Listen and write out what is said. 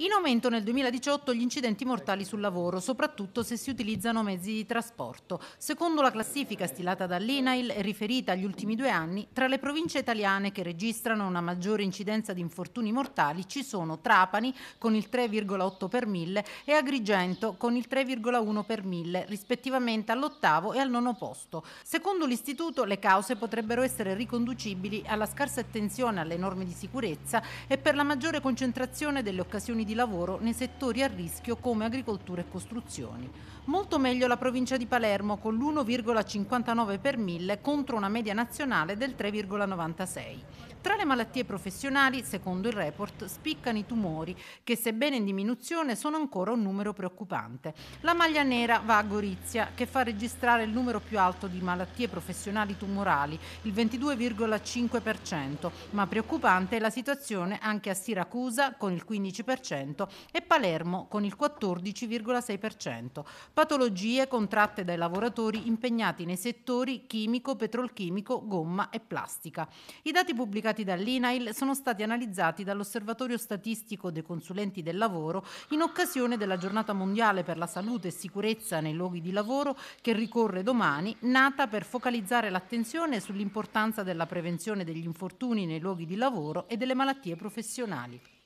In aumento nel 2018 gli incidenti mortali sul lavoro, soprattutto se si utilizzano mezzi di trasporto. Secondo la classifica stilata dall'INAIL e riferita agli ultimi due anni, tra le province italiane che registrano una maggiore incidenza di infortuni mortali ci sono Trapani con il 3,8 per mille e Agrigento con il 3,1 per mille, rispettivamente all'ottavo e al nono posto. Secondo l'Istituto le cause potrebbero essere riconducibili alla scarsa attenzione alle norme di sicurezza e per la maggiore concentrazione delle occasioni di di lavoro nei settori a rischio come agricoltura e costruzioni. Molto meglio la provincia di Palermo con l'1,59 per mille contro una media nazionale del 3,96. Tra le malattie professionali, secondo il report, spiccano i tumori che sebbene in diminuzione sono ancora un numero preoccupante. La maglia nera va a Gorizia che fa registrare il numero più alto di malattie professionali tumorali, il 22,5%, ma preoccupante è la situazione anche a Siracusa con il 15% 4,8% e Palermo con il 14,6%. Patologie contratte dai lavoratori impegnati nei settori chimico, petrolchimico, gomma e plastica. I dati pubblicati dall'INAIL sono stati analizzati dall'Osservatorio Statistico dei Consulenti del Lavoro in occasione della Giornata Mondiale per la Salute e Sicurezza nei luoghi di lavoro che ricorre domani, nata per focalizzare l'attenzione sull'importanza della prevenzione degli infortuni nei luoghi di lavoro e delle malattie professionali.